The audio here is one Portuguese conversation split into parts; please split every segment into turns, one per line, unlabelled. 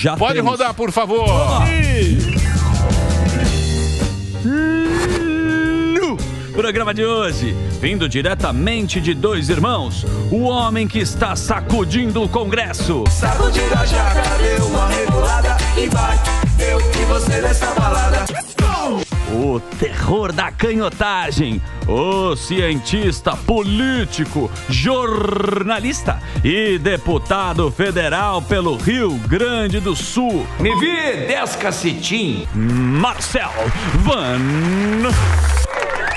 Já Pode temos. rodar, por favor. Programa de hoje, vindo diretamente de dois irmãos, o homem que está sacudindo o Congresso. deu uma e vai, eu e você nessa balada o terror da canhotagem, o cientista, político, jornalista e deputado federal pelo Rio Grande do Sul. Me vi dez Marcel Van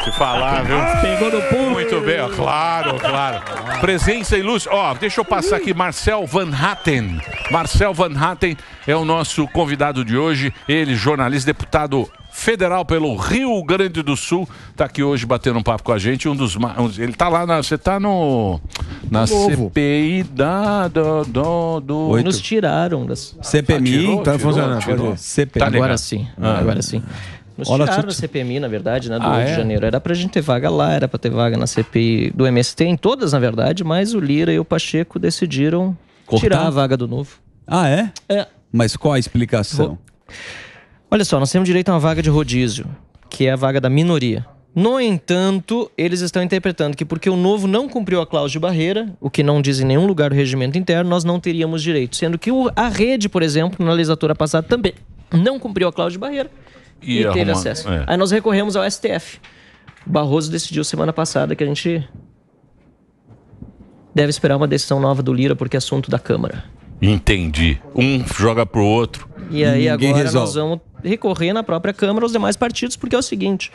te falar, viu? Ah, pegou no pulo. Muito bem, ó, claro, claro. Presença ilustre. Ó, deixa eu passar aqui, Marcel Van Hatten. Marcel Van Hatten é o nosso convidado de hoje. Ele, jornalista, deputado federal pelo Rio Grande do Sul, está aqui hoje batendo um papo com a gente. Um dos ele está lá na você está no na CPI da do, do, do... nos
tiraram das CPMI, está ah, funcionando. Tá agora sim. Ah. Agora sim. Nos Olha tiraram da CPMI, na verdade, né, do ah, é? de janeiro. Era para a gente ter vaga lá, era para ter vaga na CPI do MST, em todas, na verdade, mas o Lira e o Pacheco decidiram Cortar? tirar a vaga do novo. Ah, é? É. Mas qual a explicação? Vou... Olha só, nós temos direito a uma vaga de rodízio, que é a vaga da minoria. No entanto, eles estão interpretando que porque o novo não cumpriu a cláusula de barreira, o que não diz em nenhum lugar o regimento interno, nós não teríamos direito. Sendo que a rede, por exemplo, na legislatura passada também não cumpriu a cláusula de barreira e, e é teve acesso. É. Aí nós recorremos ao STF. O Barroso decidiu semana passada que a gente deve esperar uma decisão nova do Lira porque é assunto da Câmara.
Entendi. Um joga pro outro. E aí Ninguém agora resolve. nós vamos
recorrer na própria Câmara aos demais partidos, porque é o seguinte: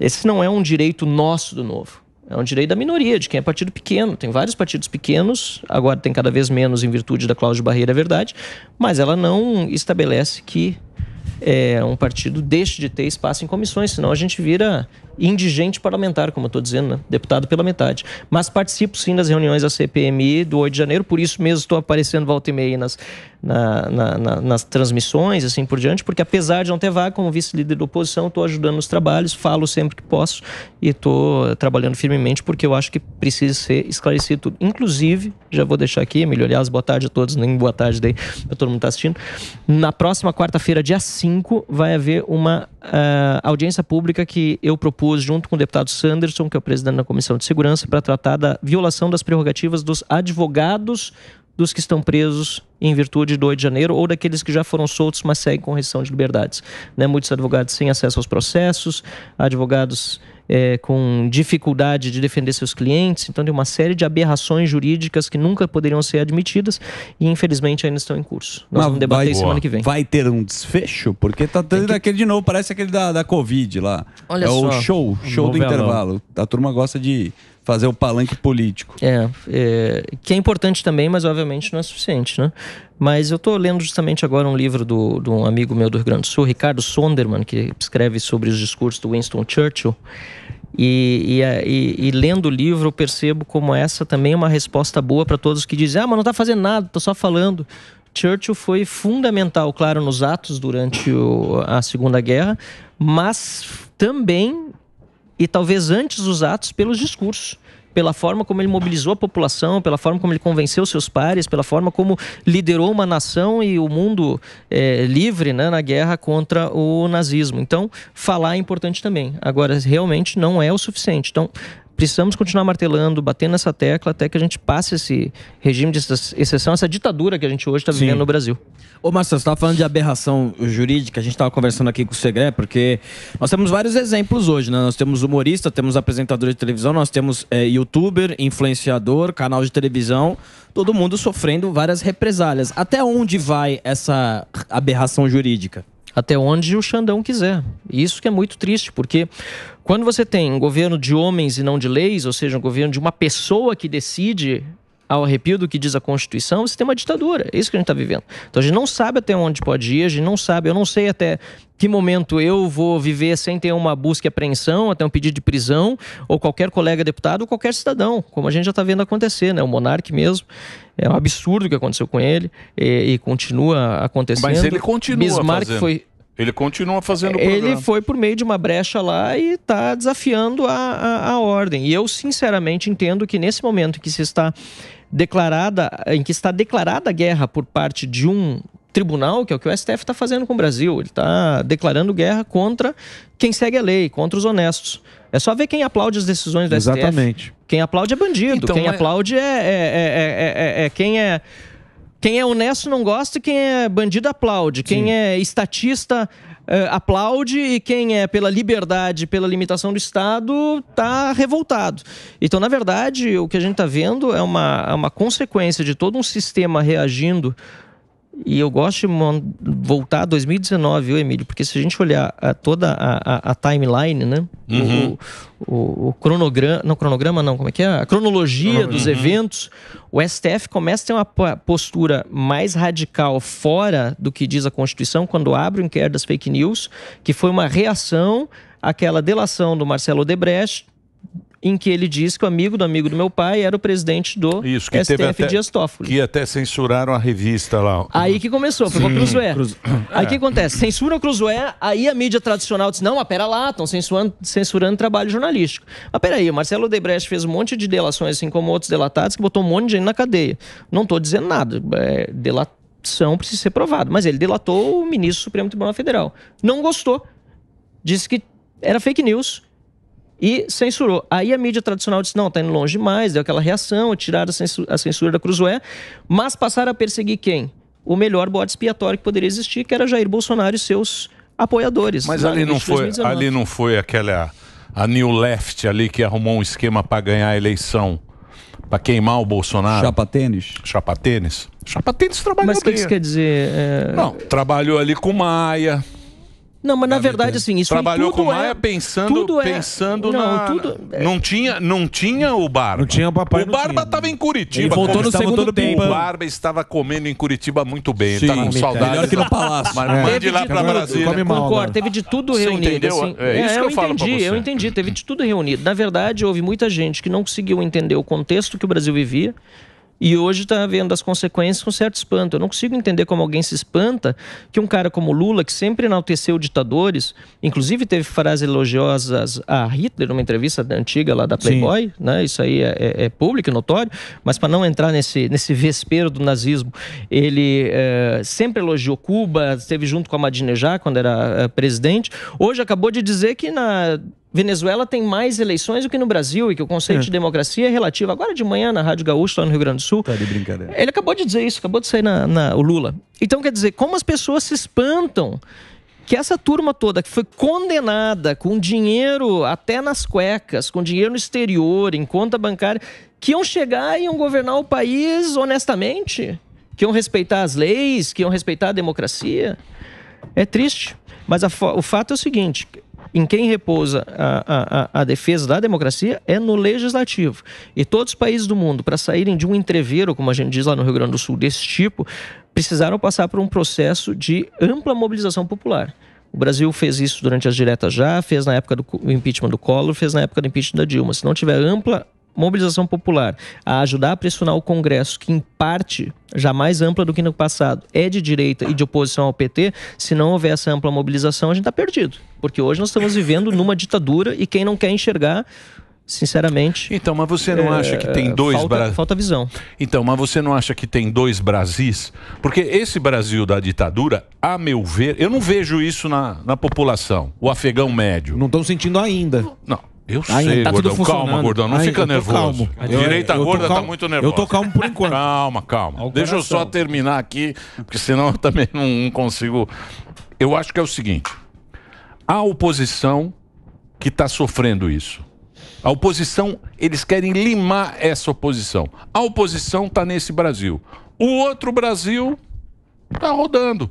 esse não é um direito nosso do novo. É um direito da minoria, de quem é partido pequeno. Tem vários partidos pequenos, agora tem cada vez menos em virtude da cláusula de barreira, é verdade, mas ela não estabelece que é, um partido deixe de ter espaço em comissões, senão a gente vira indigente parlamentar, como eu estou dizendo, né? deputado pela metade. Mas participo sim das reuniões da CPMI do 8 de janeiro, por isso mesmo estou aparecendo volta e meia nas, na, na, na, nas transmissões, assim por diante, porque apesar de não ter vaga, como vice-líder da oposição, estou ajudando nos trabalhos, falo sempre que posso e estou trabalhando firmemente porque eu acho que precisa ser esclarecido tudo. Inclusive, já vou deixar aqui, melhorar as boa tarde a todos, nem boa tarde daí para todo mundo que está assistindo. Na próxima quarta-feira, dia 5, vai haver uma uh, audiência pública que eu propus junto com o deputado Sanderson, que é o presidente da Comissão de Segurança, para tratar da violação das prerrogativas dos advogados dos que estão presos em virtude do 8 de janeiro ou daqueles que já foram soltos, mas seguem com restrição de liberdades. Né? Muitos advogados sem acesso aos processos, advogados é, com dificuldade de defender seus clientes, então tem uma série de aberrações jurídicas que nunca poderiam ser admitidas e infelizmente ainda estão em curso. Nós mas vamos debater vai, semana que vem.
Vai ter um desfecho? Porque tá tendo que... aquele de novo, parece aquele da, da Covid lá. Olha é só. o show, show do intervalo. Não. A turma gosta de fazer o palanque político. É,
é, que é importante também, mas obviamente não é suficiente, né? Mas eu estou lendo justamente agora um livro do, de um amigo meu do Rio Grande do Sul, Ricardo Sonderman, que escreve sobre os discursos do Winston Churchill. E, e, é, e, e lendo o livro, eu percebo como essa também é uma resposta boa para todos que dizem: ah, mas não está fazendo nada, está só falando. Churchill foi fundamental, claro, nos atos durante o, a Segunda Guerra, mas também e talvez antes dos atos pelos discursos pela forma como ele mobilizou a população, pela forma como ele convenceu seus pares, pela forma como liderou uma nação e o mundo é, livre né, na guerra contra o nazismo. Então, falar é importante também. Agora, realmente não é o suficiente. Então, precisamos continuar martelando, batendo nessa tecla até que a gente passe esse regime de exceção, essa ditadura que a gente hoje está vivendo Sim. no Brasil. Ô, Marcelo, você estava falando de aberração jurídica, a gente estava conversando aqui com o Segre, porque nós temos vários exemplos hoje, né? Nós temos humorista, temos apresentador de televisão, nós temos é, youtuber, influenciador, canal de televisão, todo mundo sofrendo várias represálias. Até onde vai essa aberração jurídica? até onde o Xandão quiser. Isso que é muito triste, porque quando você tem um governo de homens e não de leis, ou seja, um governo de uma pessoa que decide ao arrepio do que diz a Constituição, você tem uma ditadura. É isso que a gente está vivendo. Então a gente não sabe até onde pode ir, a gente não sabe, eu não sei até que momento eu vou viver sem ter uma busca e apreensão, até um pedido de prisão, ou qualquer colega deputado, ou qualquer cidadão, como a gente já está vendo acontecer, né? O monarque mesmo. É um absurdo o que aconteceu com ele e, e continua acontecendo. Mas ele continua Bismarck fazendo. foi ele continua fazendo o Ele foi por meio de uma brecha lá e está desafiando a, a, a, ordem. E eu, sinceramente, entendo que nesse momento que se está declarada, em que está declarada a guerra por parte de um tribunal, que é o que o STF está fazendo com o Brasil. Ele está declarando guerra contra quem segue a lei, contra os honestos. É só ver quem aplaude as decisões do Exatamente. STF. Exatamente. Quem aplaude é bandido, então, quem é... aplaude é, é, é quem é quem é honesto não gosta, quem é bandido aplaude, quem Sim. é estatista uh, aplaude e quem é pela liberdade, pela limitação do Estado, está revoltado. Então, na verdade, o que a gente está vendo é uma, é uma consequência de todo um sistema reagindo e eu gosto de voltar a 2019, viu, Emílio? Porque se a gente olhar a ah, toda a, a, a, timeline, né? Uhum. O, o, o, cronograma. Não, cronograma não, como é que é? A cronologia uhum. dos eventos. O STF começa a ter uma postura mais radical fora do que diz a Constituição quando abre o inquérito das fake news, que foi uma reação àquela delação do Marcelo Odebrecht em que ele diz que o amigo do amigo do meu pai era o presidente do Isso, que STF até, Dias
Toffoli. Que até censuraram a revista lá.
Aí que começou, foi com o Cruzué. Cruz... Aí o é. que acontece? Censura o Cruzué, aí a mídia tradicional diz, não, mas pera lá, estão censurando, censurando trabalho jornalístico. Mas peraí, o Marcelo Odebrecht fez um monte de delações, assim como outros delatados, que botou um monte de gente na cadeia. Não estou dizendo nada, é, delação precisa ser provado, mas ele delatou o ministro do Supremo Tribunal Federal. Não gostou, disse que era fake news e censurou. Aí a mídia tradicional disse: não, tá indo longe demais, deu aquela reação, tiraram a censura, a censura da Cruzoé, mas passaram a perseguir quem? O melhor bode expiatório que poderia existir, que era Jair Bolsonaro e seus apoiadores. Mas ali não, foi, ali
não foi aquela a New Left ali que arrumou um esquema para ganhar a eleição, para queimar o Bolsonaro. Chapa tênis. Chapa tênis.
Chapa tênis trabalhou Mas o que isso quer dizer? É... Não,
trabalhou ali com Maia,
não, mas na, na verdade, assim, isso Trabalhou com Maia é,
pensando, tudo é, pensando não, na. Tudo, é, não, tinha, não tinha o Barba. Não tinha o papai. O Barba estava em Curitiba. Ele voltou no segundo tempo. O Barba estava comendo em Curitiba muito bem. Sim, ele tá com saudade. Melhor que
no Palácio. Mas é. mande lá para Brasília. Come mal, Concordo, né? teve de tudo você reunido. Assim. É isso é, que eu, eu falo entendi,
eu entendi. Teve de tudo reunido. Na verdade, houve muita gente que não conseguiu entender o contexto que o Brasil vivia e hoje está vendo as consequências com certo espanto. Eu não consigo entender como alguém se espanta que um cara como Lula, que sempre enalteceu ditadores, inclusive teve frases elogiosas a Hitler numa entrevista antiga lá da Playboy, né? isso aí é, é, é público, notório, mas para não entrar nesse, nesse vespeiro do nazismo, ele é, sempre elogiou Cuba, esteve junto com a Madinejá quando era eh, presidente. Hoje acabou de dizer que na Venezuela tem mais eleições do que no Brasil e que o conceito é. de democracia é relativo. Agora de manhã, na Rádio Gaúcho, lá no Rio Grande do Sul. Tá de brincadeira. Ele acabou de dizer isso, acabou de sair na, na, o Lula. Então, quer dizer, como as pessoas se espantam que essa turma toda que foi condenada com dinheiro até nas cuecas, com dinheiro no exterior, em conta bancária, que iam chegar e iam governar o país honestamente, que iam respeitar as leis, que iam respeitar a democracia. É triste. Mas a, o fato é o seguinte: em quem repousa a, a, a defesa da democracia é no legislativo. E todos os países do mundo, para saírem de um entreveiro, como a gente diz lá no Rio Grande do Sul, desse tipo, precisaram passar por um processo de ampla mobilização popular. O Brasil fez isso durante as diretas já, fez na época do impeachment do Collor, fez na época do impeachment da Dilma. Se não tiver ampla mobilização popular a ajudar a pressionar o Congresso, que em parte já mais ampla do que no passado, é de direita e de oposição ao PT, se não houver essa ampla mobilização, a gente está perdido. Porque hoje nós estamos vivendo numa ditadura e quem não quer enxergar sinceramente. Então, mas você não é, acha que tem dois falta, Bra... falta
visão. Então, mas você não acha que tem dois Brasis? Porque esse Brasil da ditadura, a meu ver, eu não vejo isso na, na população, o afegão médio. Não estão sentindo ainda. Não. Eu sei, tá gordão. calma, gordão. Não Ai, fica nervoso. direita eu, eu gorda tá calmo. tá muito nervosa. Eu tô calmo por enquanto. Calma, calma. Ao Deixa coração. eu só terminar aqui, porque senão eu também não consigo. Eu acho que é o seguinte: a oposição que está sofrendo isso. A oposição, eles querem limar essa oposição. A oposição está nesse Brasil. O outro Brasil está rodando.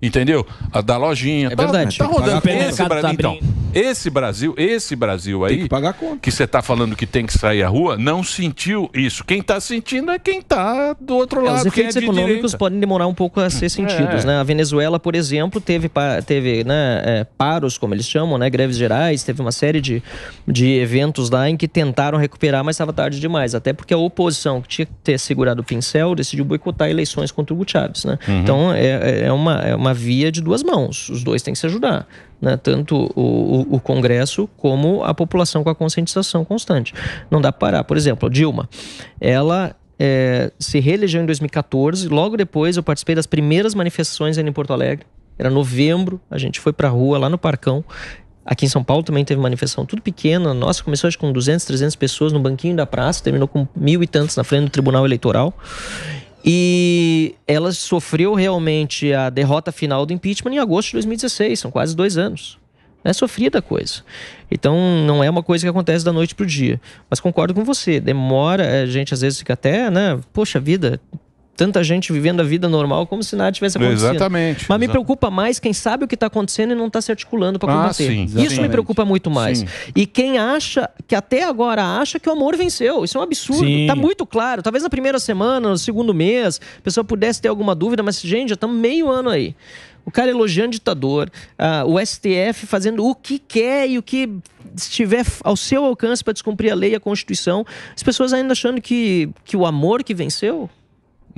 Entendeu? A da lojinha. É tá, verdade. Tá, tá rodando. Esse, Brasil, tá então, esse Brasil, esse Brasil aí, que, pagar que você tá falando que tem que sair à rua, não sentiu isso. Quem
tá sentindo é quem tá do outro lado. É, os é efeitos é econômicos podem demorar um pouco a ser é. sentidos, é. né? A Venezuela, por exemplo, teve, teve né, é, paros, como eles chamam, né? Greves gerais, teve uma série de, de eventos lá em que tentaram recuperar, mas estava tarde demais. Até porque a oposição, que tinha que ter segurado o pincel, decidiu boicotar eleições contra o Hugo Chávez, né? Uhum. Então, é, é uma, uma uma via de duas mãos. Os dois têm que se ajudar. Né? Tanto o, o, o Congresso como a população com a conscientização constante. Não dá para parar. Por exemplo, Dilma, ela é, se reelegeu em 2014. Logo depois, eu participei das primeiras manifestações em Porto Alegre. Era novembro, a gente foi pra rua lá no Parcão. Aqui em São Paulo também teve manifestação, tudo pequena. Nossa, começou acho, com 200, 300 pessoas no banquinho da praça, terminou com mil e tantos na frente do Tribunal Eleitoral. E ela sofreu realmente a derrota final do impeachment em agosto de 2016, são quase dois anos. É sofrida a coisa. Então, não é uma coisa que acontece da noite para o dia. Mas concordo com você, demora, a gente às vezes fica até, né? Poxa vida, tanta gente vivendo a vida normal como se nada tivesse acontecido. Exatamente. Mas me preocupa mais quem sabe o que está acontecendo e não está se articulando para ah, combater. Ah, sim, exatamente. Isso me preocupa muito mais. Sim. E quem acha, que até agora acha que o amor venceu. Isso é um absurdo. Está muito claro. Talvez na primeira semana, no segundo mês, a pessoa pudesse ter alguma dúvida, mas, gente, já estamos meio ano aí. O cara elogiando ditador, uh, o STF fazendo o que quer e o que estiver ao seu alcance para descumprir a lei e a Constituição. As pessoas ainda achando que, que o amor que venceu?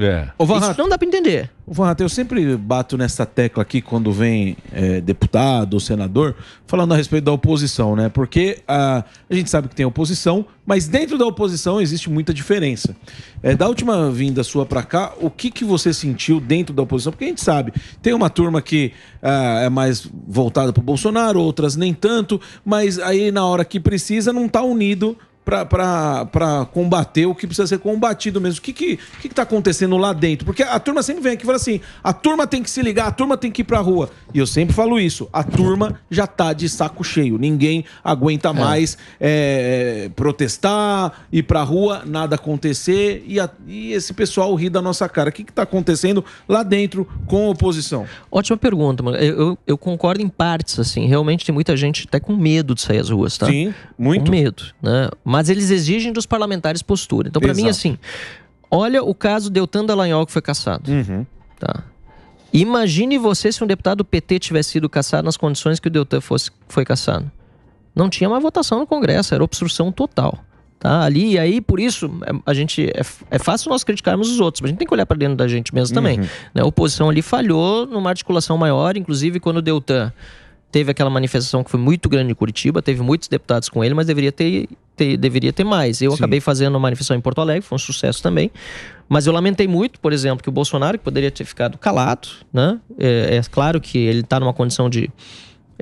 É. Ô, Van Isso não dá para entender.
O Van Hatten, eu sempre bato nessa tecla aqui quando vem é, deputado ou senador falando a respeito da oposição, né? Porque a, ah, a gente sabe que tem oposição, mas dentro da oposição existe muita diferença. É, da última vinda sua para cá, o que, que você sentiu dentro da oposição? Porque a gente sabe, tem uma turma que a, ah, é mais voltada para o Bolsonaro, outras nem tanto, mas aí na hora que precisa não está unido para combater o que precisa ser combatido mesmo. O que que, que que tá acontecendo lá dentro? Porque a turma sempre vem aqui e fala assim: a turma tem que se ligar, a turma tem que ir a rua. E eu sempre falo isso: a turma já tá de saco cheio. Ninguém aguenta é. mais é. protestar, ir pra rua, nada acontecer e, a, e esse pessoal ri da nossa cara. O que que tá acontecendo lá dentro com a oposição?
Ótima pergunta, mano. Eu, eu, eu concordo em partes, assim. Realmente tem muita gente até com medo de sair às ruas, tá? Sim, muito. Com medo, né? mas eles exigem dos parlamentares postura. Então, para mim, assim, olha o caso Deltan Dallagnol que foi caçado. Uhum. Tá. Imagine você se um deputado do PT tivesse sido caçado nas condições que o Deltan fosse, foi caçado. Não tinha mais votação no Congresso, era obstrução total. Tá, ali, e aí, por isso, é, a gente é, é fácil nós criticarmos os outros, mas a gente tem que olhar para dentro da gente mesmo também. Uhum. Né? A oposição ali falhou numa articulação maior, inclusive quando o Deltan teve aquela manifestação que foi muito grande em Curitiba, teve muitos deputados com ele, mas deveria ter, ter deveria ter mais. Eu Sim. acabei fazendo uma manifestação em Porto Alegre, foi um sucesso também. Mas eu lamentei muito, por exemplo, que o Bolsonaro, que poderia ter ficado calado, né? É, é claro que ele está numa condição de.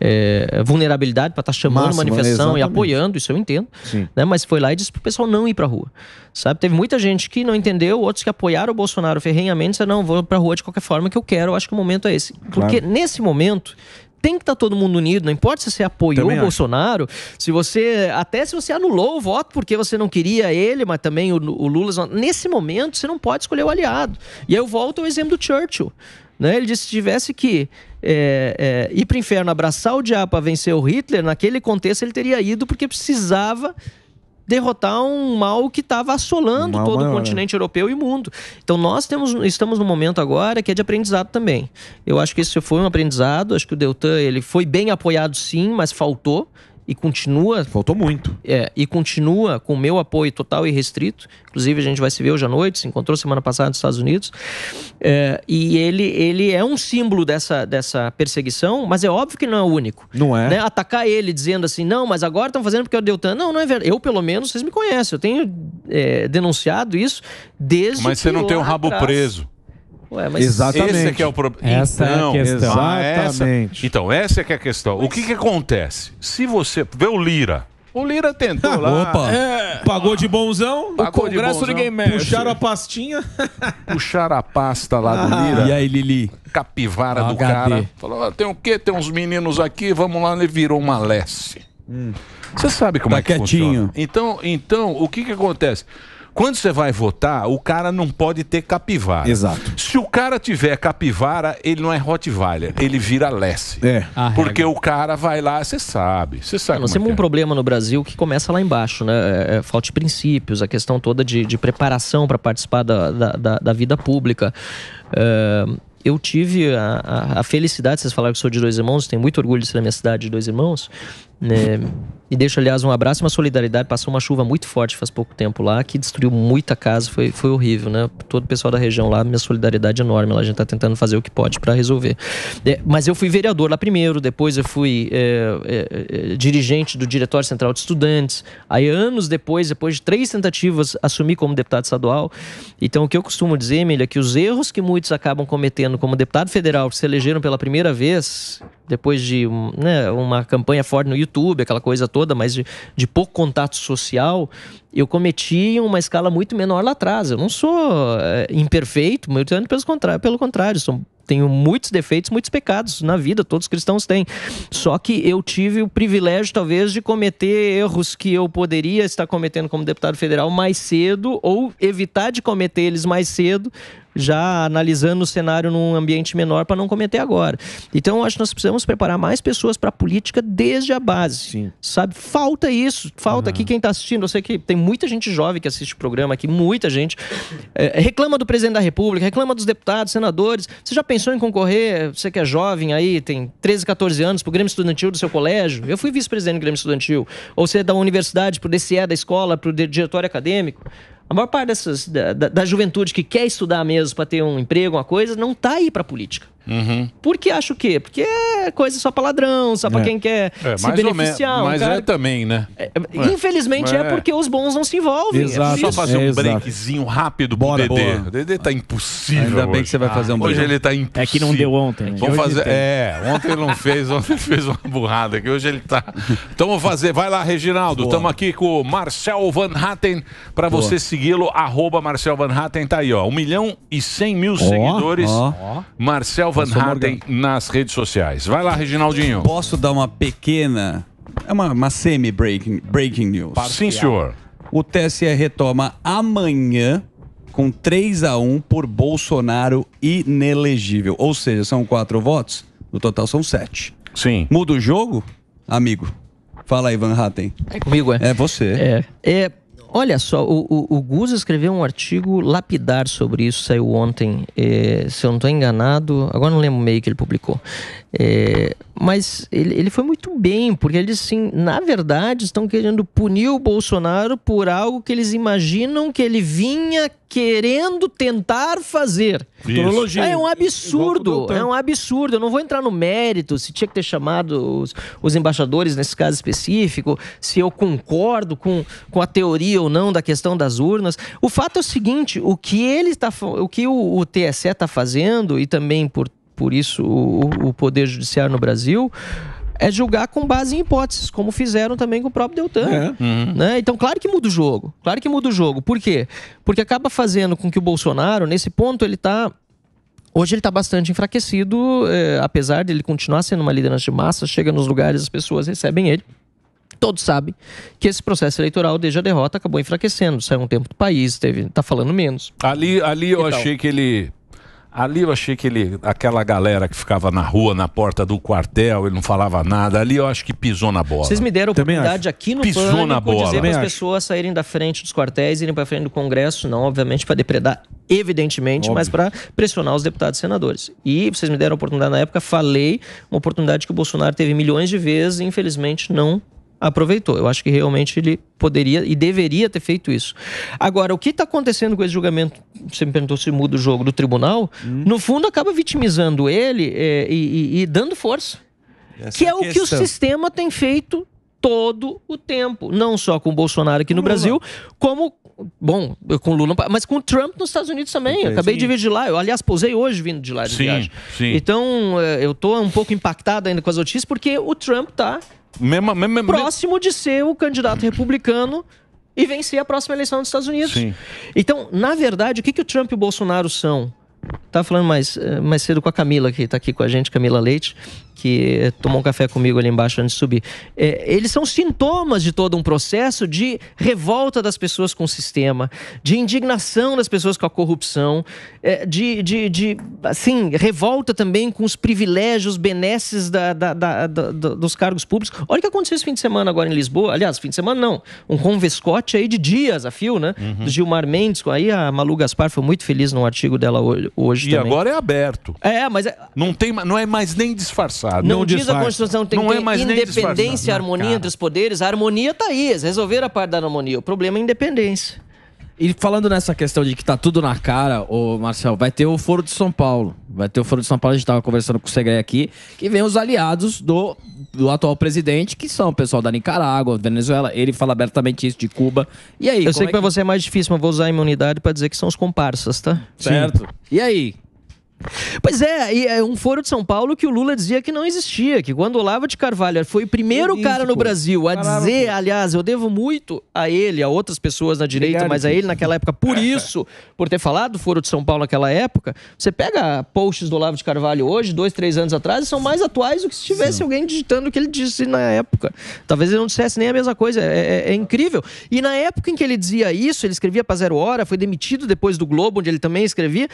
É, vulnerabilidade para estar tá chamando Máxima, né? manifestação e apoiando, isso eu entendo. Né? Mas foi lá e disse pro pessoal não ir pra rua. Sabe? Teve muita gente que não entendeu, outros que apoiaram o Bolsonaro ferrenhamente, disseram, não, vou pra rua de qualquer forma que eu quero, eu acho que o momento é esse. Porque claro. nesse momento, tem que estar tá todo mundo unido, não importa se você apoiou também o Bolsonaro, se você. Até se você anulou o voto porque você não queria ele, mas também o, o Lula. Nesse momento, você não pode escolher o aliado. E aí eu volto ao exemplo do Churchill. Né? Ele disse que tivesse que é, é, ir para o inferno, abraçar o diabo para vencer o Hitler, naquele contexto ele teria ido porque precisava derrotar um mal que estava tá assolando todo maior, o né? continente né? europeu e mundo. Então nós temos, estamos num momento agora que é de aprendizado também. Eu acho que esse foi um aprendizado, acho que o Deltan ele foi bem apoiado sim, mas faltou e continua. Faltou muito. É, e continua com meu apoio total e restrito. Inclusive, a gente vai se ver hoje à noite, se encontrou semana passada nos Estados Unidos. É, e ele, ele é um símbolo dessa, dessa perseguição, mas é óbvio que não é o único. Não é? Né? Atacar ele dizendo assim, não, mas agora estão fazendo porque eu é deu tanto. Não, não é verdade. Eu, pelo menos, vocês me conhecem. Eu tenho é, denunciado isso desde. Mas você não tem o rabo atrás. preso.
Ué, mas Exatamente. esse é que é o problema. Essa então, é a então, questão. Exatamente. Ah, essa... Então, essa é que é a questão. Mas... O que, que acontece? Se você vê o Lira, o Lira tentou lá. Opa. É. Pagou de bonzão. Pagou o Congresso de bonzão. ninguém mexe. Puxaram a pastinha. Puxaram a pasta lá do ah. Lira. e aí, Lili? Capivara do cara. Falou, ah, tem o quê? Tem uns meninos aqui, vamos lá. Ele virou uma lesse. Hum. Você hum. sabe como tá é que quietinho. funciona. Então, então, o que que acontece? Quando você vai votar, o cara não pode ter capivara. Exato. Se o cara tiver capivara, ele não é Rottweiler, ele vira Lesse.
É. porque o cara vai lá, você sabe. Você sabe. Nós temos é. um é. problema no Brasil que começa lá embaixo, né? É, é, falta de princípios, a questão toda de, de preparação para participar da, da, da, vida pública. eu tive a, a, a, felicidade, vocês falaram que sou de dois irmãos, tenho muito orgulho de ser da minha cidade de dois irmãos, é, e deixo, aliás, um abraço e uma solidariedade. Passou uma chuva muito forte faz pouco tempo lá, que destruiu muita casa, foi, foi horrível, né? Todo o pessoal da região lá, minha solidariedade é enorme. Lá a gente tá tentando fazer o que pode para resolver. É, mas eu fui vereador lá primeiro, depois eu fui é, é, é, dirigente do Diretório Central de Estudantes. Aí, anos depois, depois de três tentativas, assumi como deputado estadual. Então, o que eu costumo dizer, Emília, é que os erros que muitos acabam cometendo como deputado federal, que se elegeram pela primeira vez, depois de né, uma campanha forte no YouTube, aquela coisa toda, mas de, de, pouco contato social, eu cometi uma escala muito menor lá atrás. Eu não sou é, imperfeito, muito pelo contrário, pelo contrário sou, tenho muitos defeitos, muitos pecados na vida, todos os cristãos têm. Só que eu tive o privilégio, talvez, de cometer erros que eu poderia estar cometendo como deputado federal mais cedo ou evitar de cometer eles mais cedo já analisando o cenário num ambiente menor para não cometer agora. Então, acho que nós precisamos preparar mais pessoas para a política desde a base. Sim. Sabe? Falta isso. Falta uhum. aqui quem está assistindo. Eu sei que tem muita gente jovem que assiste o programa aqui, muita gente. É, reclama do presidente da República, reclama dos deputados, senadores. Você já pensou em concorrer? Você que é jovem aí, tem 13, 14 anos, para o Grêmio Estudantil do seu colégio? Eu fui vice-presidente do Grêmio Estudantil. Ou você é da universidade, para o DCE da escola, para o diretório acadêmico. A maior parte dessas, da, da, da juventude que quer estudar mesmo para ter um emprego, uma coisa, não está aí para a política. Uhum. Por que acho que? Porque é coisa só pra ladrão, só pra é. quem quer é, se beneficiar. Um mas é cara... é
também, né? É, é. infelizmente é, é. porque
os bons não se envolvem. Exato. só fazer um
breakzinho rápido bora, pro Dedê. Boa. O Dedê tá impossível. Ainda hoje. bem que você vai fazer um break. Hoje ele tá impossível. É que não deu ontem. Né? Vamos fazer... É, ontem ele não fez, ontem fez uma burrada que hoje ele tá... Então vamos fazer. Vai lá, Reginaldo. Estamos aqui com o Marcel Van Hatten. Pra boa. você segui-lo, arroba Marcel Van Hatten. Tá aí, ó. 1 milhão e 100 mil oh, seguidores. Oh. Marcel Van Van Harden nas redes sociais. Vai lá, Reginaldinho. Posso dar uma pequena,
é uma, uma semi-breaking breaking news. Sim, senhor. O TSE retoma amanhã com 3 a 1 por Bolsonaro inelegível. Ou seja, são quatro votos, no total são sete. Sim. Muda o jogo, amigo? Fala aí, Van Hatten. É comigo, é? É você. É.
é Olha só, o, o, o escreveu um artigo lapidar sobre isso, saiu ontem, é, se eu não estou enganado, agora não lembro o meio que ele publicou. É, mas ele, ele foi muito bem, porque eles, assim, na verdade, estão querendo punir o Bolsonaro por algo que eles imaginam que ele vinha querendo tentar fazer. Futurologia. É um absurdo, é um absurdo. Eu não vou entrar no mérito se tinha que ter chamado os, os, embaixadores nesse caso específico, se eu concordo com, com a teoria ou não da questão das urnas. O fato é o seguinte: o que ele está, o que o, o TSE está fazendo e também por por isso o, o Poder Judiciário no Brasil é julgar com base em hipóteses, como fizeram também com o próprio Deltan. É. Uhum. Né? Então, claro que muda o jogo. Claro que muda o jogo. Por quê? Porque acaba fazendo com que o Bolsonaro, nesse ponto, ele está Hoje ele está bastante enfraquecido, é, apesar de ele continuar sendo uma liderança de massa, chega nos lugares, as pessoas recebem ele. Todos sabem que esse processo eleitoral, desde a derrota, acabou enfraquecendo. Saiu um tempo do país, está falando menos.
Ali, ali eu achei que ele Ali eu achei que ele, aquela galera que ficava na rua, na porta do quartel, ele não falava nada. Ali eu acho que pisou na bola. Vocês me deram a oportunidade aqui
no pisou Pânico na bola. dizer para as pessoas saírem da frente dos quartéis, irem para frente do Congresso, não obviamente para depredar, evidentemente, Óbvio. mas para pressionar os deputados e senadores. E vocês me deram a oportunidade na época, falei, uma oportunidade que o Bolsonaro teve milhões de vezes e infelizmente não aproveitou. Eu acho que realmente ele poderia e deveria ter feito isso. Agora, o que está acontecendo com esse julgamento? Você me perguntou se muda o jogo do tribunal. Hum. No fundo, acaba vitimizando ele é, e, e, e, dando força. Essa que é o que o sistema tem feito todo o tempo. Não só com o Bolsonaro aqui no Lula. Brasil, como. Bom, com Lula, mas com o Trump nos Estados Unidos também. acabei sim. de vir de lá. Eu, aliás, pousei hoje vindo de lá de sim, viagem. Sim. Então, é, eu estou um pouco impactado ainda com as notícias, porque o Trump está Mesma, mesma, próximo de ser o candidato republicano e vencer a próxima eleição dos Estados Unidos. Sim. Então, na verdade, o que, que o Trump e o Bolsonaro são? Estava tá falando mais, eh, mais cedo com a Camila, que está aqui com a gente, Camila Leite que tomou um café comigo ali embaixo antes de subir. É, eles são sintomas de todo um processo de revolta das pessoas com o sistema, de indignação das pessoas com a corrupção, é, de, de, de, assim, revolta também com os privilégios, benesses da, da, da, dos cargos públicos. Olha o que aconteceu esse fim de semana agora em Lisboa. Aliás, fim de semana não. Um convescote aí de dias, a fio, né? Uhum. Do Gilmar Mendes. Aí a Malu Gaspar foi muito feliz no artigo dela hoje, e também. agora é aberto. É, mas... É... Não, tem, não é mais nem disfarçado disfarçado. Não, não diz disfarça. a Constituição tem não é que ter é mais independência, harmonia entre os poderes. A harmonia está aí, eles resolveram a parte da harmonia. O problema é a independência. E falando nessa questão de que tá tudo na cara, o Marcel, vai ter o Foro de São Paulo. Vai ter o Foro de São Paulo, a gente estava conversando com o Segre aqui, que vem os aliados do, do atual presidente, que são o pessoal da Nicarágua, Venezuela, ele fala abertamente isso de Cuba. E aí? Eu sei é que para você é mais difícil, mas vou usar a imunidade para dizer que são os comparsas, tá? Certo. Sim. E aí? Pois é, e é um foro de São Paulo que o Lula dizia que não existia, que quando o Olavo de Carvalho foi o primeiro cara no Brasil a dizer, aliás, eu devo muito a ele, a outras pessoas na direita, Obrigado, mas a ele naquela época, por é. isso, por ter falado do foro de São Paulo naquela época, você pega posts do Olavo de Carvalho hoje, dois, três anos atrás, e são mais atuais do que se tivesse Sim. alguém digitando o que ele disse na época. Talvez ele não dissesse nem a mesma coisa, é, é, é incrível. E na época em que ele dizia isso, ele escrevia para Zero Hora, foi demitido depois do Globo, onde ele também escrevia,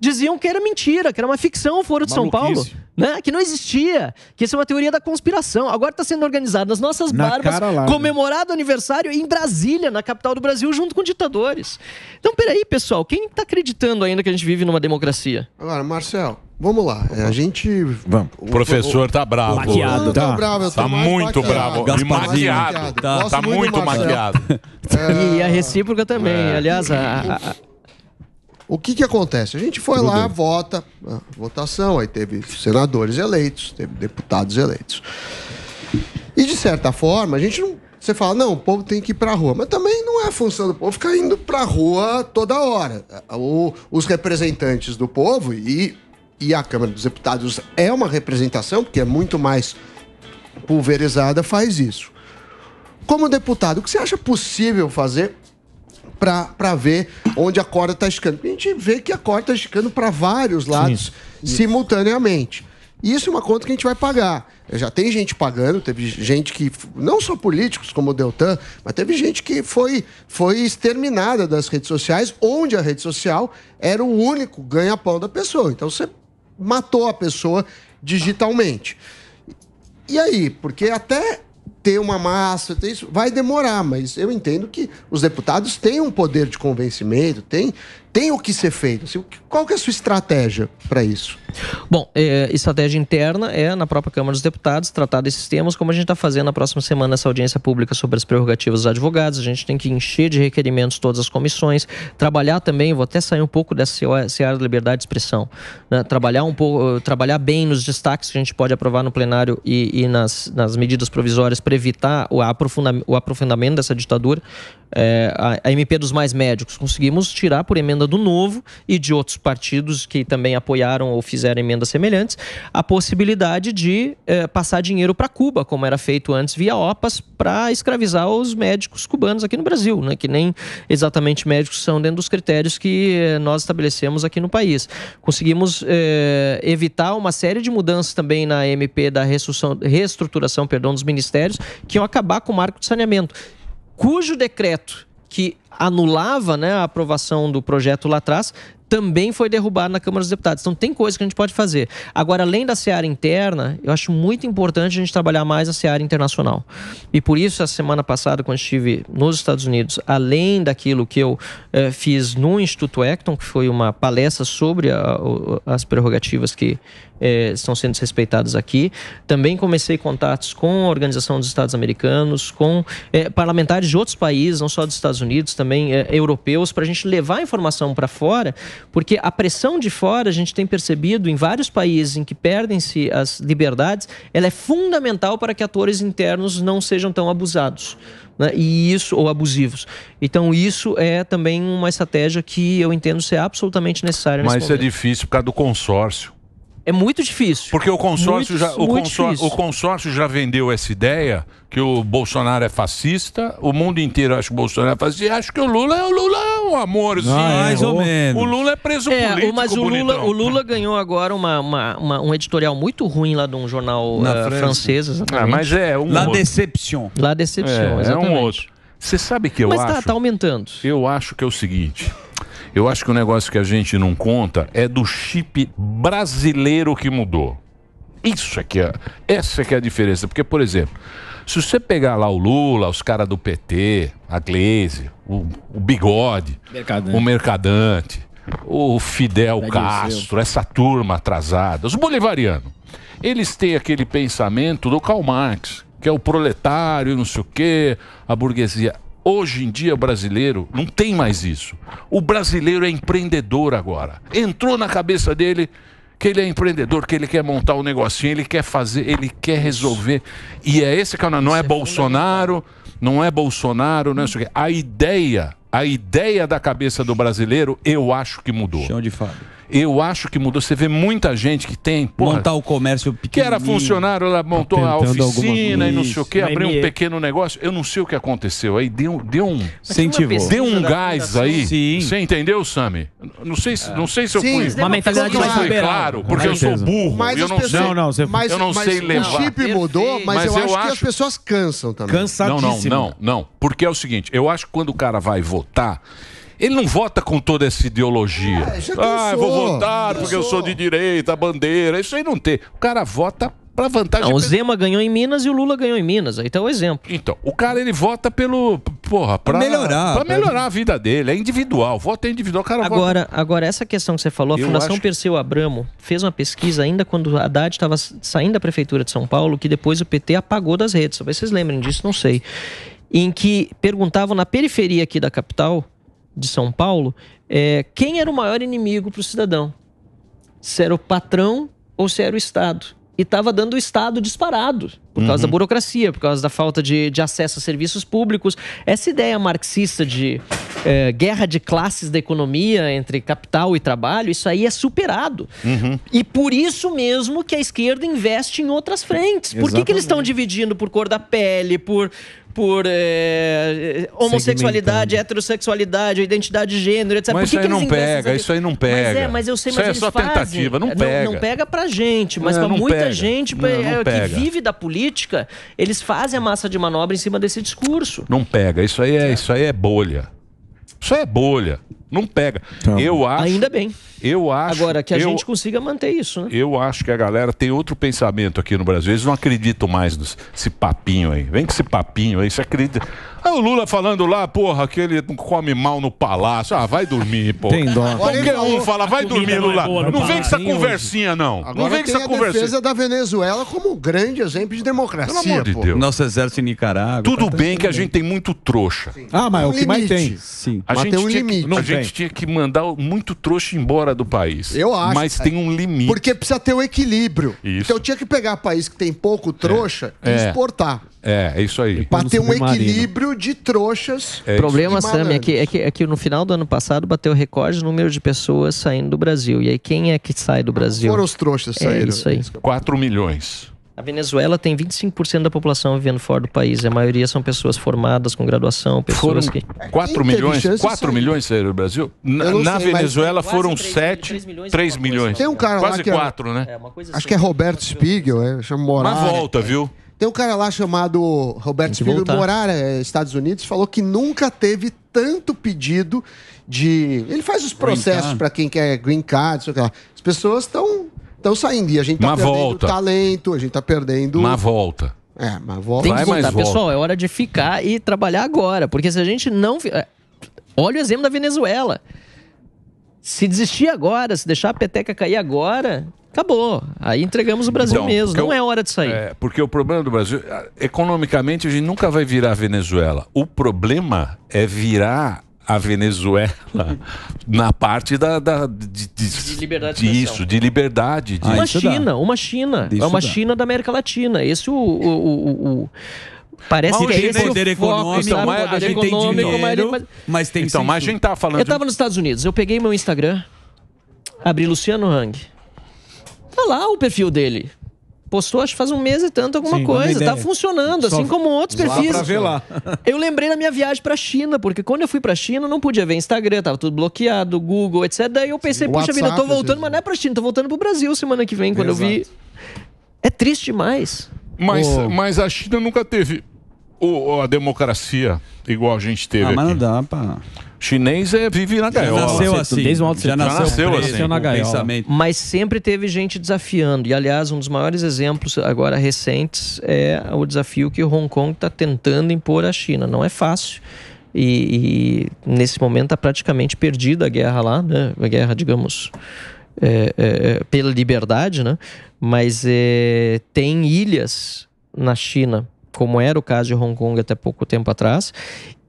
diziam que era mentira, que era uma ficção Foro de São Paulo. Né? Que não existia, que isso é uma teoria da conspiração. Agora está sendo organizado nas nossas na barbas, né? comemorado aniversário em Brasília, na capital do Brasil, junto com ditadores. Então, peraí, pessoal, quem está acreditando ainda que a gente vive numa democracia? Agora, Marcel, Vamos lá,
é, a gente.
Vamos. O professor tá bravo. Maquiado, não, tá. tá. bravo, tá muito bravo. E maquiado.
Tá, tá muito, maquiado. maquiado. É... E a recíproca também. É. Aliás, a,
a, o que, que acontece? A gente foi Tudo lá, bem. vota, ah, votação, aí teve senadores eleitos, teve deputados eleitos. E de certa forma, a gente não. Você fala, não, o povo tem que ir pra rua. Mas também não é função do povo ficar indo pra rua toda hora. O, os representantes do povo e, e a Câmara dos Deputados é uma representação, porque é muito mais pulverizada, faz isso. Como deputado, o que você acha possível fazer para ver onde a corda está esticando. A gente vê que a corda está esticando para vários lados Sim. simultaneamente. Isso é uma conta que a gente vai pagar. Já tem gente pagando, teve gente que, não só políticos como o Deltan, mas teve gente que foi, foi exterminada das redes sociais, onde a rede social era o único ganha-pão da pessoa. Então você matou a pessoa digitalmente. E aí? Porque até ter uma massa, ter isso vai demorar, mas eu entendo que os deputados têm um poder de convencimento, têm tem o que ser feito. Assim, qual que é a sua estratégia para
isso? Bom, é, estratégia interna é, na própria Câmara dos Deputados, tratar desses temas, como a gente está fazendo na próxima semana essa audiência pública sobre as prerrogativas dos advogados. A gente tem que encher de requerimentos todas as comissões, trabalhar também, vou até sair um pouco dessa seara da liberdade de expressão, né? trabalhar um pouco, trabalhar bem nos destaques que a gente pode aprovar no plenário e, e nas, nas medidas provisórias para evitar o, o aprofundamento dessa ditadura é, a, a, MP dos Mais Médicos. Conseguimos tirar por emenda do Novo e de outros partidos que também apoiaram ou fizeram emendas semelhantes a possibilidade de é, passar dinheiro para Cuba, como era feito antes via OPAS, para escravizar os médicos cubanos aqui no Brasil, né? que nem exatamente médicos são dentro dos critérios que é, nós estabelecemos aqui no país. Conseguimos é, evitar uma série de mudanças também na MP da reestruturação perdão, dos ministérios, que iam acabar com o marco de saneamento cujo decreto que anulava né, a aprovação do projeto lá atrás também foi derrubado na Câmara dos Deputados. Então tem coisa que a gente pode fazer. Agora, além da seara interna, eu acho muito importante a gente trabalhar mais a seara internacional. E por isso, a semana passada, quando estive nos Estados Unidos, além daquilo que eu eh, fiz no Instituto Acton, que foi uma palestra sobre a, as prerrogativas que eh, estão sendo respeitadas aqui, também comecei contatos com a Organização dos Estados Americanos, com eh, parlamentares de outros países, não só dos Estados Unidos, também europeus, para a gente levar a informação para fora porque a pressão de fora, a gente tem percebido em vários países em que perdem-se as liberdades, ela é fundamental para que atores internos não sejam tão abusados. Né? E isso, ou abusivos. Então, isso é também uma estratégia que eu entendo ser absolutamente necessária. Mas é difícil
por causa do consórcio.
É muito difícil. Porque o consórcio, muito, já, o, consórcio, o
consórcio já vendeu essa ideia que o Bolsonaro é
fascista, o mundo inteiro acha que o Bolsonaro é fascista e
acha que o Lula é o Lula é um amorzinho. Ah, é, mais ou
menos. O Lula é preso é, político. Mas o Lula, o Lula ganhou agora uma, uma, uma, um editorial muito ruim lá de um jornal uh, francês. Ah, exatamente. Ah, mas é um La Deception. La Deception, é, exatamente. É um outro.
Você sabe que eu mas tá, acho... Mas tá, tá aumentando. Eu acho que é o seguinte... Eu acho que o negócio que a gente não conta é do chip brasileiro que mudou. Isso é que é, essa é que é a diferença. Porque, por exemplo, se você pegar lá o Lula, os caras do PT, a Glaze, o, o Bigode, Mercadante. o Mercadante, o Fidel Castro, o essa turma atrasada, os bolivarianos, eles têm aquele pensamento do Karl Marx, que é o proletário, não sei o quê, a burguesia. Hoje em dia, brasileiro não tem mais isso. O brasileiro é empreendedor agora. Entrou na cabeça dele que ele é empreendedor, que ele quer montar um negocinho, ele quer fazer, ele quer resolver. E é esse que é não é, é Bolsonaro, não é Bolsonaro, não é isso aqui. A ideia, a ideia da cabeça do brasileiro, eu acho que mudou. Chão de fábrica. Eu acho que mudou. Você vê muita gente que tem. Porra, Montar o comércio pequeno. Que era funcionário, ela tá montou a oficina e não sei o quê, abriu um pequeno negócio. Eu não sei o que aconteceu. Aí deu, deu um. sentivou, Deu um gás aí. Sim. Você entendeu, Sami? Não sei, se, não sei se eu fui. Uma mentalidade mais claro, claro, porque eu sou burro. Mas eu não pessoas, sei, não, você, mas, eu não mas, sei levar. O chip mudou, mas, mas eu, eu, acho, acho que as
pessoas cansam também. Cansadíssimo. Não, não, não,
não. Porque é o seguinte, eu acho que quando o cara vai votar, ele não vota com toda essa ideologia. É, ah, ah vou votar porque eu sou de direita, bandeira. Isso aí não tem. O cara
vota para vantagem. Não, o Zema ganhou em Minas e o Lula ganhou em Minas. Aí tá o exemplo. Então, o
cara ele vota pelo. Porra,
pra, pra melhorar. Pra melhorar
a vida dele. É individual.
Voto é individual. cara agora, vota... agora, essa questão que você falou, a Eu Fundação acho... Perseu Abramo fez uma pesquisa ainda quando a Haddad estava saindo da Prefeitura de São Paulo, que depois o PT apagou das redes. Talvez vocês lembrem disso, não sei. Em que perguntavam na periferia aqui da capital de São Paulo, é, quem era o maior inimigo para o cidadão? Se era o patrão ou se era o Estado? E estava dando o Estado disparado, por uhum. causa da uhum. burocracia, por causa da falta de, de, acesso a serviços públicos. Essa ideia marxista de é, guerra de classes da economia entre capital e trabalho, isso aí é superado. Uhum. E por isso mesmo que a esquerda investe em outras frentes. Por que, que eles estão dividindo por cor da pele, por por é, homossexualidade, heterossexualidade, identidade de gênero, etc. Mas por que isso aí que não pega, isso aí não pega. Mas é, mas eu sei, isso mas é eles só fazem. tentativa, é, não pega. Não, não pega pra gente, mas não, pra muita pega. gente não, é, é que vive da política, eles fazem a massa de manobra em cima desse discurso.
Não pega, isso aí é, isso aí é bolha. Isso aí é bolha. Não pega. Então, eu acho. Ainda bem. Eu acho. Agora, que a eu, gente
consiga manter isso, né?
Eu acho que a galera tem outro pensamento aqui no Brasil. Eles não acreditam mais nesse papinho aí. Vem com esse papinho aí, você acredita. Ah, o Lula falando lá, porra, que ele come mal no palácio. Ah, vai dormir, porra. Tem dó. Qualquer
um fala, vai dormir, Lula. Não, é não vem com essa conversinha,
não.
Agora
não vem com essa conversinha. a defesa da Venezuela como um grande exemplo de democracia, Pelo amor
de Deus. Nosso exército em Nicarágua. Tudo tá bem que a gente
tem muito trouxa. Sim.
Ah, mas é um o que limite. mais tem? Sim. A mas gente tem um limite. Que, a gente gente
tinha que mandar muito trouxa embora do país. Eu acho. Mas tem um limite. Porque precisa ter o um equilíbrio. Isso. Então tinha que pegar país que tem pouco é. trouxa é. e é. exportar.
É, é isso aí. Para ter um equilíbrio
de trouxas. É o problema, Sam, é
que, é, que, é que no final do ano passado bateu recorde no número de pessoas saindo do Brasil. E aí quem é que sai do Brasil? Foram os trouxas é saíram. É isso aí. 4
milhões.
A Venezuela tem 25% da população vivendo fora do país. A maioria são pessoas formadas com graduação, pessoas foram que. 4 milhões, 4
milhões saíram do Brasil? Na, na Venezuela foram 3, 7, 3 milhões. 3 milhões. Tem um cara lá que 4, é- né? É acho
assim, que é assim. Roberto
Spiegel, é, chama Morar. Mas volta, é. viu? Tem um cara lá chamado Roberto Spiegel Morar, é, Estados Unidos, falou que nunca teve tanto pedido de. Ele faz os processos para quem quer green card, sei lá. As pessoas estão estão saindo. E a gente está perdendo volta.
talento, a gente está
perdendo. Uma volta. É, uma volta. Tem que voltar, volta. pessoal.
É hora de ficar e trabalhar agora. Porque se a gente não. É, olha o exemplo da Venezuela. Se desistir agora, se deixar a peteca cair agora, acabou. Aí entregamos o Brasil então, mesmo. Não eu, é
hora de sair. É, porque o problema do Brasil, é, economicamente, a gente nunca vai virar a Venezuela. O problema é virar a Venezuela na parte da, da de, de, de
liberdade de
de liberdade. De... Ah, uma, ah, China,
uma China, é uma dá. China da América Latina. Esse o, o, o, o... Parece que é esse poder econômico, então, mas a gente tem dinheiro, mas, tem Então, mas a gente tá falando Eu estava nos Estados Unidos, eu peguei meu Instagram, abri Luciano Hang. Tá lá o perfil dele. Postou, acho que faz um mês e tanto alguma Sim, coisa. Tá funcionando, Só assim como outros perfis. Pra ver lá. eu lembrei na minha viagem pra China, porque quando eu fui pra China, não podia ver Instagram, tava tudo bloqueado, Google, etc. Daí eu pensei, Sim, puxa WhatsApp, vida, tô voltando, mas não é pra China, tô voltando pro Brasil semana que vem, quando Exato. eu vi. É triste demais. Mas, mas a China nunca teve o, a democracia
igual a gente teve. Ah, aqui. não dá pra. Chinês é, vive na gaiola. Já nasceu assim. Desde já
nasceu, já nasceu assim. na gaiola. Mas sempre teve gente desafiando. E, aliás, um dos maiores exemplos agora recentes é o desafio que Hong Kong está tentando impor à China. Não é fácil. E, e nesse momento está praticamente perdida a guerra lá, né? A guerra, digamos, é, é, é, pela liberdade, né? Mas é, tem ilhas na China, como era o caso de Hong Kong até pouco tempo atrás,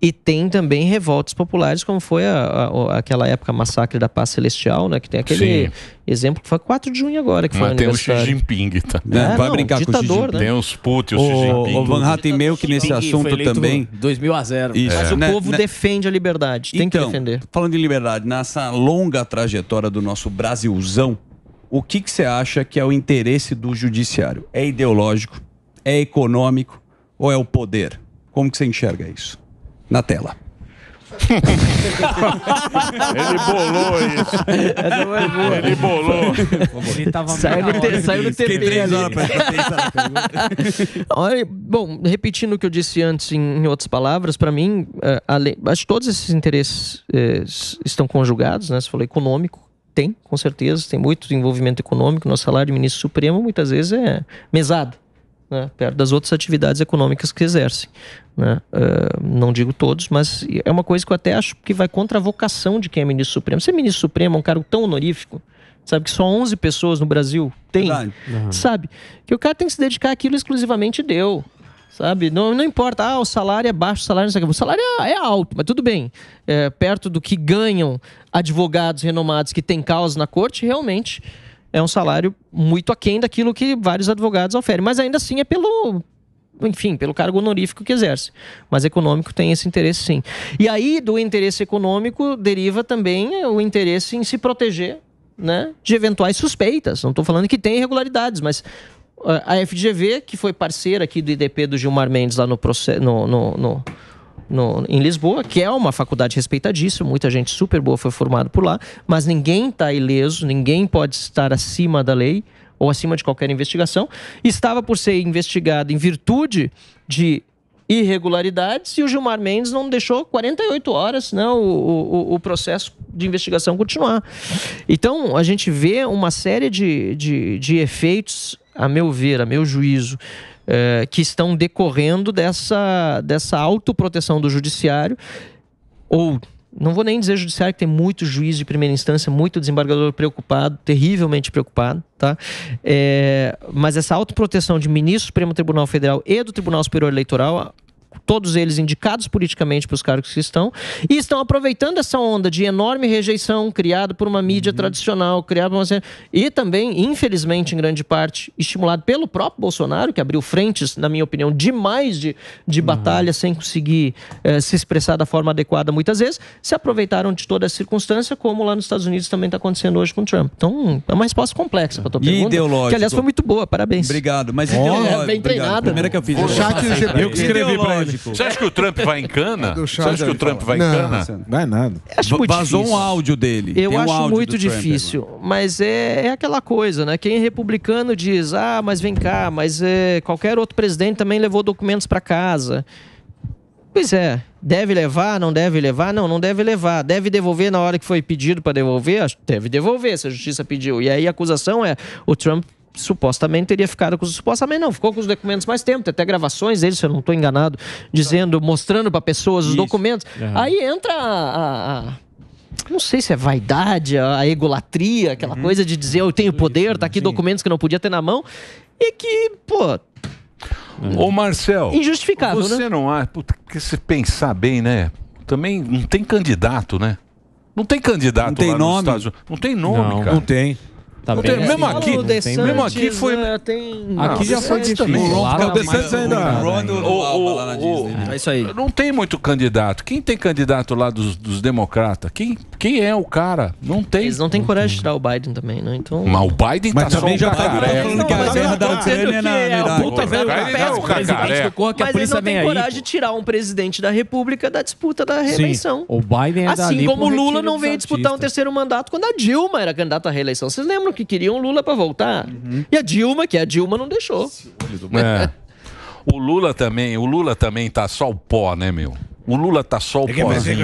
e tem também revoltas populares, como foi a, a, aquela época massacre da paz celestial, né? Que tem aquele Sim. exemplo que foi 4 de junho agora, que foi Mas tem o Xi Jinping, tá? Não, é, vai não, brincar ditador, com o Xi Jinping. Né? Tem os Putin, o, o Xi Jinping. O Van meio que nesse assunto também... 2000 mil a 0. Mas é. o né, povo né, defende a liberdade, tem então, que defender.
Falando em liberdade, nessa longa trajetória do nosso Brasilzão, o que, que você acha que é o interesse do judiciário? É ideológico? É econômico? Ou é o poder? Como que você enxerga isso? na tela.
Ele bolou
isso.
Essa foi boa. Ele bolou. Ele tava saiu no, saiu no TV pra Olha, Bom, repetindo o que eu disse antes em, em outras palavras, para mim, uh, além, acho que todos esses interesses uh, estão conjugados, né? Você falou econômico, tem, com certeza, tem muito envolvimento econômico. Nosso salário de ministro supremo muitas vezes é mesado né, perto das outras atividades econômicas que exercem. Né? Uh, não digo todos, mas é uma coisa que eu até acho que vai contra a vocação de quem é ministro supremo. Ser ministro supremo é um cargo tão honorífico, sabe? Que só 11 pessoas no Brasil têm, uhum. sabe? Que o cara tem que se dedicar àquilo exclusivamente deu. Sabe? Não, não importa, ah, o salário é baixo, o salário não O salário é, é alto, mas tudo bem. É, perto do que ganham advogados renomados que têm causa na corte, realmente é um salário muito aquém daquilo que vários advogados oferem. Mas ainda assim é pelo, enfim, pelo cargo honorífico que exerce. Mas econômico tem esse interesse sim. E aí, do interesse econômico, deriva também o interesse em se proteger né, de eventuais suspeitas. Não estou falando que tem irregularidades, mas ah, a FGV, que foi parceira aqui do IDP do Gilmar Mendes lá no, no, no, no no, em Lisboa, que é uma faculdade respeitadíssima, muita gente super boa foi formada por lá, mas ninguém está ileso, ninguém pode estar acima da lei ou acima de qualquer investigação. Estava por ser investigado em virtude de irregularidades e o Gilmar Mendes não deixou 48 horas não, o, o, o, processo de investigação continuar. Então, a gente vê uma série de, de, de efeitos, a meu ver, a meu juízo, eh, que estão decorrendo dessa, dessa autoproteção do judiciário, ou não vou nem dizer judiciário, que tem muito juiz de primeira instância, muito desembargador preocupado, terrivelmente preocupado, tá? É, mas essa autoproteção de ministro do Supremo Tribunal Federal e do Tribunal Superior Eleitoral todos eles indicados politicamente para os cargos que estão, e estão aproveitando essa onda de enorme rejeição criada por uma mídia uhum. tradicional, criada por uma... e também, infelizmente, em grande parte, estimulado pelo próprio Bolsonaro, que abriu frentes, na minha opinião, demais de, de uhum. batalha sem conseguir eh, se expressar da forma adequada muitas vezes, se aproveitaram de toda a circunstância, como lá nos Estados Unidos também está acontecendo hoje com o Trump. Então, é uma resposta complexa para a tua e pergunta. Ideológico. Que, aliás, foi muito boa, parabéns. Obrigado. Mas oh, ideológico. É bem treinado. Primeira que eu fiz. O chat eu, eu que escrevi para
ele polêmico. Você acha que o Trump vai em cana? É você acha que o Trump vai em cana?
Vai nada. Acho muito Vazou difícil. um áudio dele. Eu um acho muito difícil, mas é, é aquela coisa, né? Quem é republicano diz, ah, mas vem cá, mas é, qualquer outro presidente também levou documentos para casa. Pois é, deve levar, não deve levar, não, não deve levar. Deve devolver na hora que foi pedido para devolver, deve devolver se a justiça pediu. E aí a acusação é o Trump supostamente teria ficado com os supostamente não, ficou com os documentos mais tempo, tem até gravações deles, se eu não estou enganado, dizendo, mostrando para pessoas os documentos. Uhum. Aí entra a, a não sei se é vaidade, a egolatria, aquela uhum. coisa de dizer eu tenho poder, tá aqui Sim. documentos que não podia ter na mão, e que, pô. Uhum. Ô Marcel. Injustificável, você né? não acha. Porque se
pensar bem, né? Também não tem candidato, né? Não tem candidato não tem nome.
Não tem nome, não, cara. Não
tem. Tá
bem, tem, né? mesmo, aqui, tem, Santos, mesmo aqui foi.
Né, tem... aqui já foi difícil. Também. Lá o The Santos ainda. Né? É isso aí. Não tem
muito candidato. Quem tem candidato lá dos, dos democratas? Quem, quem é o cara? Não
tem. Eles não têm coragem de tirar o Biden também, né? Então... Mas o Biden mas tá também já tá falando é, que a guerra da Ucrânia na puta velho o que a polícia não tem coragem de tirar um presidente da república da disputa da reeleição.
O Biden é Assim como o Lula não veio disputar um
terceiro mandato quando a Dilma era candidata à reeleição. Vocês lembram? que queriam Lula para voltar. Uhum. E a Dilma, que a Dilma não deixou.
É. O Lula também, o Lula também tá só o pó, né, meu? O Lula tá só
o é, pós. É,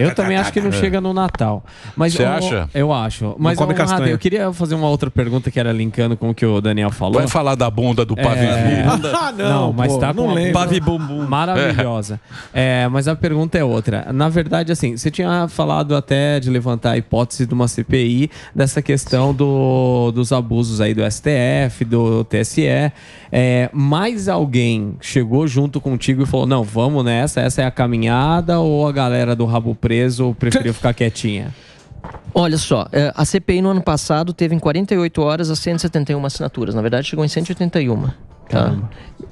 eu também acho que não chega no Natal. Mas Você eu, acha? Eu acho. Mas come eu, eu queria fazer uma outra pergunta que era linkando com o que o Daniel falou. Vai falar da bunda do Pavi é... ah, não, tá não, mas pô, tá com uma Pavi Bumbum. Maravilhosa. É. é. mas a pergunta é outra. Na verdade, assim, você tinha falado até de levantar a hipótese de uma CPI dessa questão do, dos abusos aí do STF, do TSE. É, mais alguém chegou junto contigo e falou: não, vamos nessa, essa é a
caminhada, ou a galera do rabo preso preferiu ficar quietinha? Olha só, é, a CPI no ano passado teve em 48 horas as 171 assinaturas. Na verdade, chegou em 181. Tá?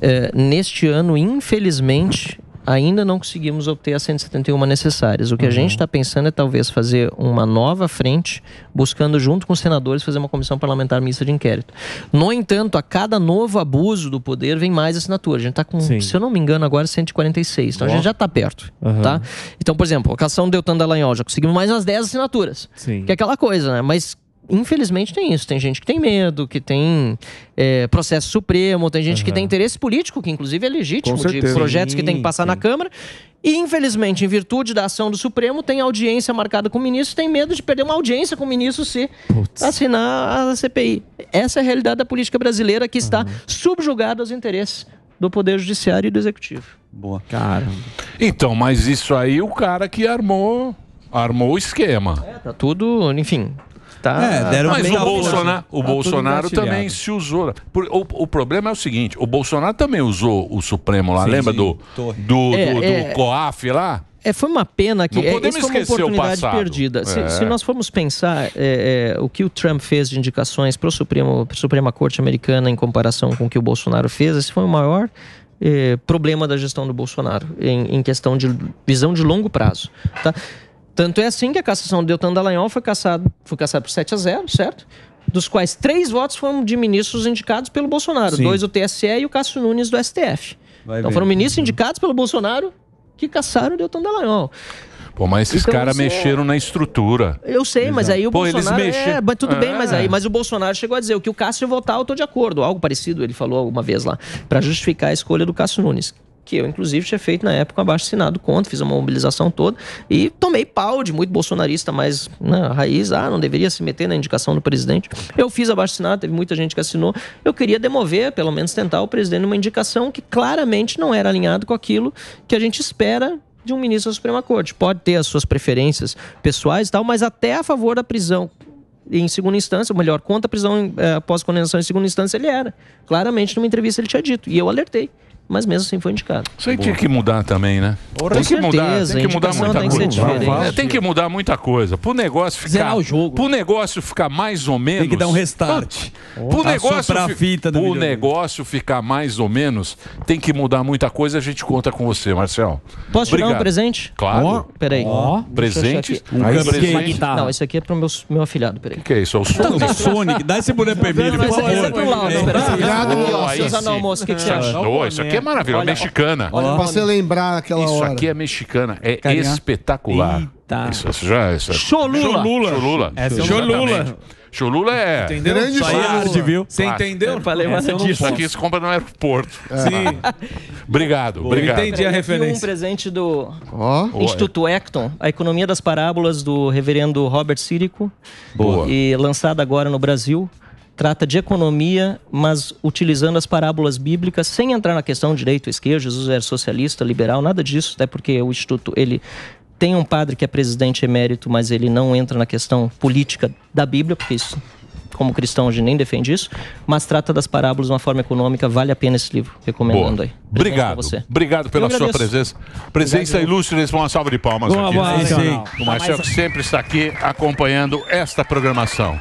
É, neste ano, infelizmente, ainda não conseguimos obter as 171 necessárias. O que uhum. a gente está pensando é talvez fazer uma nova frente, buscando junto com os senadores fazer uma comissão parlamentar mista de inquérito. No entanto, a cada novo abuso do poder vem mais assinatura. A gente está com, Sim. se eu não me engano, agora 146. Então a gente já está perto, uhum. tá? Então, por exemplo, a cação do Deltan Dallagnol, já conseguimos mais umas 10 assinaturas. Sim. Que é aquela coisa, né? Mas infelizmente tem isso. Tem gente que tem medo, que tem é, processo supremo, tem gente uhum. que tem interesse político, que inclusive é legítimo, de projetos que tem que passar Sim. na Câmara. E, infelizmente, em virtude da ação do Supremo, tem audiência marcada com o ministro, tem medo de perder uma audiência com o ministro se Putz. assinar a CPI. Essa é a realidade da política brasileira que está uhum. subjugada aos interesses do Poder Judiciário e do Executivo. Boa. Cara.
Então, mas isso aí o cara que armou armou o esquema. É, tá tudo, enfim,
Tá, é, deram mas o tá Bolsonaro, tá também
se usou. Por, o, o problema é o seguinte: o Bolsonaro também usou o Supremo lá. Sim, lembra sim, do, do, é, do, do é,
COAF lá? É, foi uma pena que não é, podemos esquecer foi uma oportunidade perdida. Se, é. se, nós formos pensar é, é o que o Trump fez de indicações para a Suprema Corte Americana em comparação com o que o Bolsonaro fez, esse foi o maior é, problema da gestão do Bolsonaro em, em questão de visão de longo prazo. Tá? Tanto é assim que a cassação do Deltan Dallagnol foi cassado, foi cassado por 7 a 0, certo? Dos quais três votos foram de ministros indicados pelo Bolsonaro. Sim. Dois do TSE e o Cássio Nunes do STF. Vai então ver. foram ministros indicados pelo Bolsonaro que cassaram o Deltan Dallagnol. Pô, mas esses então, caras é- mexeram
é... na estrutura.
Eu sei, Exato. mas aí o Pô, Bolsonaro. Eles é- mexem... É, mas tudo bem, mas é. aí. Mas o Bolsonaro chegou a dizer: o que o Cássio votar, eu tô de acordo. Algo parecido, ele falou alguma vez lá, para justificar a escolha do Cássio Nunes que eu, inclusive, tinha feito na época um abaixo assinado contra, fiz uma mobilização toda e tomei pau de muito bolsonarista, mas na né, raiz, ah, não deveria se meter na indicação do presidente. Eu fiz abaixo assinado, teve muita gente que assinou. Eu queria demover, pelo menos tentar o presidente numa indicação que claramente não era alinhado com aquilo que a gente espera de um ministro da Suprema Corte. Pode ter as suas preferências pessoais e tal, mas até a favor da prisão em segunda instância, ou melhor, contra a prisão eh, após condenação em segunda instância, ele era. Claramente, numa entrevista ele tinha dito. E eu alertei mas mesmo assim foi indicado. Isso aí Boa. tinha que
mudar também, né?
Ora, tem, que mudar, tem que mudar muita tem coisa.
Que é, tem que mudar muita coisa. Pro negócio ficar. o jogo. Pro negócio ficar mais ou menos. Tem que dar um restart. Oh. Pro, negócio, a fita do pro negócio ficar mais ou menos, tem que mudar muita coisa. A gente conta com você, Marcel. Posso te dar um presente? Claro. Oh. Peraí. Oh. Presente? Um presente.
Não, esse aqui é pro meu, meu afilhado. Peraí. O
que é isso?
É o
Sonic? Não,
Sonic. Dá esse boneco pra mim. Esse
é pro Lauro. Obrigado, Lauro. Seus almoço. O que você acha? Isso aqui é aqui é maravilhoso, olha, mexicana. Olha, olha, pra você lembrar aquela Isso hora. aqui
é mexicana, é Carinha. espetacular. Eita. Isso, isso já é... Isso Cholula. Cholula. Cholula. é Cholula. É, é. Entendeu? Grande tarde, viu? É você entendeu? falei uma disso. Isso aqui se compra
no aeroporto. É. Sim. obrigado, Boa. obrigado. Entendi a referência. um presente do oh. Instituto Ecton, A Economia das Parábolas, do reverendo Robert Sirico. Boa. E lançado agora no Brasil trata de economia, mas utilizando as parábolas bíblicas, sem entrar na questão direito, esquerda, Jesus era socialista, liberal, nada disso, até porque o Instituto, ele tem um padre que é presidente emérito, mas ele não entra na questão política da Bíblia, porque isso, como cristão, hoje nem defende isso, mas trata das parábolas de uma forma econômica, vale a pena esse livro, recomendando Boa. aí. Obrigado. Você. Obrigado pela sua presença. Presença Obrigado.
ilustre, uma salva de palmas Boa, aqui. Boa, o Marcelo que sempre está aqui acompanhando esta programação.